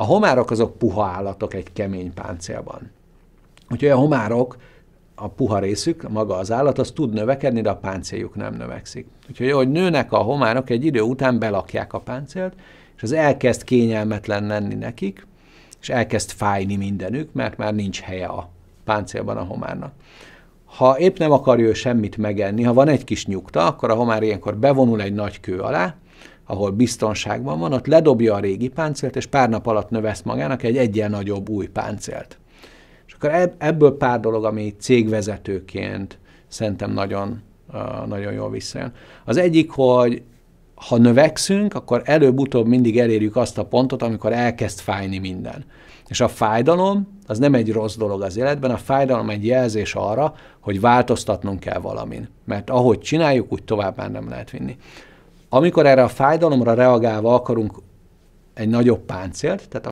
A homárok azok puha állatok egy kemény páncélban. Úgyhogy a homárok, a puha részük, maga az állat, az tud növekedni, de a páncéljuk nem növekszik. Úgyhogy ahogy nőnek a homárok, egy idő után belakják a páncélt, és az elkezd kényelmetlen lenni nekik, és elkezd fájni mindenük, mert már nincs helye a páncélban a homárnak. Ha épp nem akarja ő semmit megenni, ha van egy kis nyugta, akkor a homár ilyenkor bevonul egy nagy kő alá, ahol biztonságban van, ott ledobja a régi páncélt, és pár nap alatt növesz magának egy egyen nagyobb új páncélt. És akkor ebből pár dolog, ami cégvezetőként szerintem nagyon, nagyon jól visszajön. Az egyik, hogy ha növekszünk, akkor előbb-utóbb mindig elérjük azt a pontot, amikor elkezd fájni minden. És a fájdalom az nem egy rossz dolog az életben, a fájdalom egy jelzés arra, hogy változtatnunk kell valamin. Mert ahogy csináljuk, úgy tovább már nem lehet vinni amikor erre a fájdalomra reagálva akarunk egy nagyobb páncélt, tehát